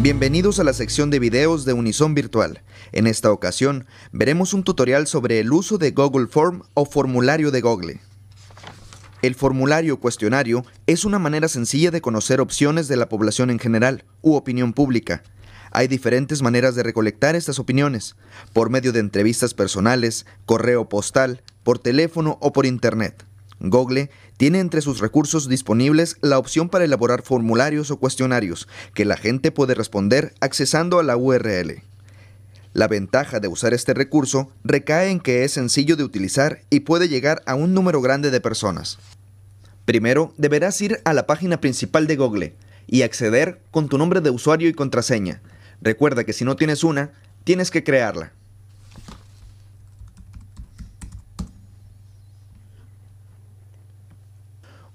Bienvenidos a la sección de videos de Unison Virtual. En esta ocasión veremos un tutorial sobre el uso de Google Form o formulario de Google. El formulario cuestionario es una manera sencilla de conocer opciones de la población en general u opinión pública. Hay diferentes maneras de recolectar estas opiniones, por medio de entrevistas personales, correo postal, por teléfono o por internet. Google tiene entre sus recursos disponibles la opción para elaborar formularios o cuestionarios que la gente puede responder accesando a la URL. La ventaja de usar este recurso recae en que es sencillo de utilizar y puede llegar a un número grande de personas. Primero, deberás ir a la página principal de Google y acceder con tu nombre de usuario y contraseña. Recuerda que si no tienes una, tienes que crearla.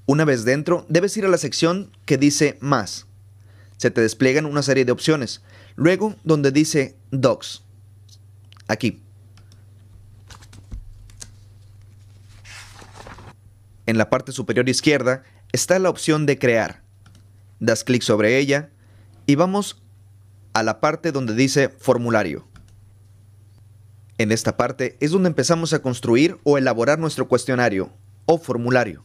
Una vez dentro, debes ir a la sección que dice Más. Se te despliegan una serie de opciones. Luego, donde dice Docs. Aquí. En la parte superior izquierda está la opción de Crear. Das clic sobre ella y vamos a la parte donde dice Formulario. En esta parte es donde empezamos a construir o elaborar nuestro cuestionario o formulario.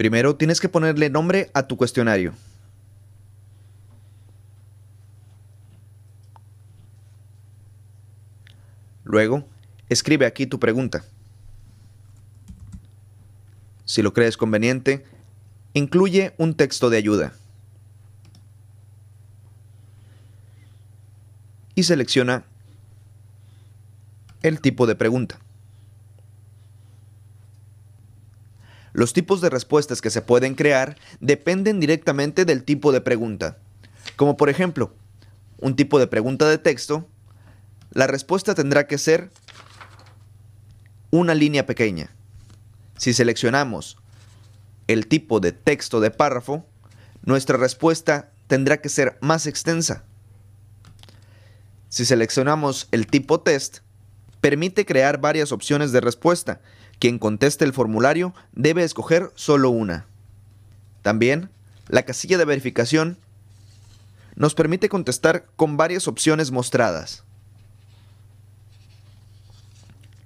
Primero tienes que ponerle nombre a tu cuestionario. Luego, escribe aquí tu pregunta. Si lo crees conveniente, incluye un texto de ayuda. Y selecciona el tipo de pregunta. Los tipos de respuestas que se pueden crear dependen directamente del tipo de pregunta. Como por ejemplo, un tipo de pregunta de texto, la respuesta tendrá que ser una línea pequeña. Si seleccionamos el tipo de texto de párrafo, nuestra respuesta tendrá que ser más extensa. Si seleccionamos el tipo test, permite crear varias opciones de respuesta, quien conteste el formulario debe escoger solo una. También, la casilla de verificación nos permite contestar con varias opciones mostradas.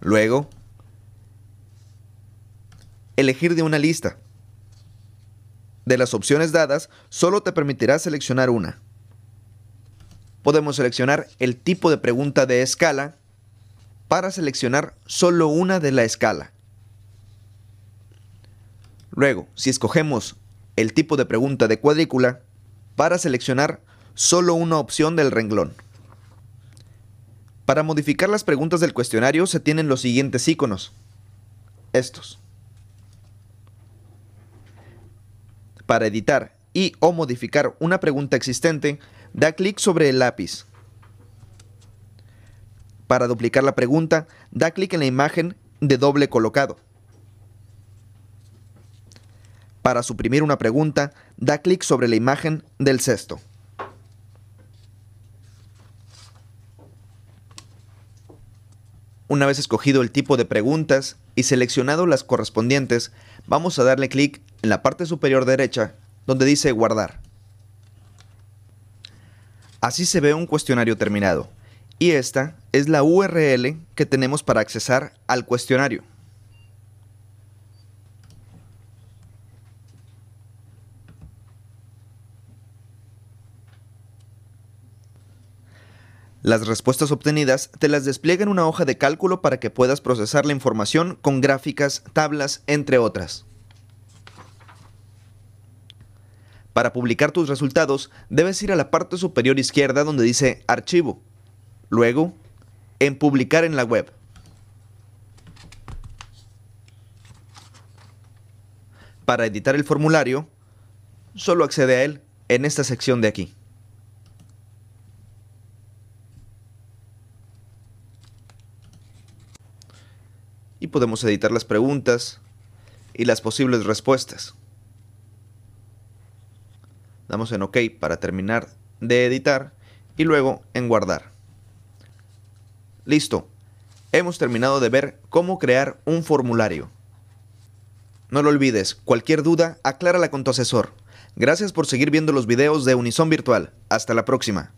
Luego, elegir de una lista. De las opciones dadas, solo te permitirá seleccionar una. Podemos seleccionar el tipo de pregunta de escala para seleccionar solo una de la escala. Luego, si escogemos el tipo de pregunta de cuadrícula, para seleccionar solo una opción del renglón. Para modificar las preguntas del cuestionario se tienen los siguientes iconos. Estos. Para editar y o modificar una pregunta existente, da clic sobre el lápiz. Para duplicar la pregunta, da clic en la imagen de doble colocado. Para suprimir una pregunta, da clic sobre la imagen del cesto. Una vez escogido el tipo de preguntas y seleccionado las correspondientes, vamos a darle clic en la parte superior derecha donde dice guardar. Así se ve un cuestionario terminado, y esta es la URL que tenemos para accesar al cuestionario. Las respuestas obtenidas te las despliega en una hoja de cálculo para que puedas procesar la información con gráficas, tablas, entre otras. Para publicar tus resultados, debes ir a la parte superior izquierda donde dice Archivo. Luego, en Publicar en la web. Para editar el formulario, solo accede a él en esta sección de aquí. podemos editar las preguntas y las posibles respuestas. Damos en OK para terminar de editar y luego en guardar. Listo, hemos terminado de ver cómo crear un formulario. No lo olvides, cualquier duda, aclárala con tu asesor. Gracias por seguir viendo los videos de Unison Virtual. Hasta la próxima.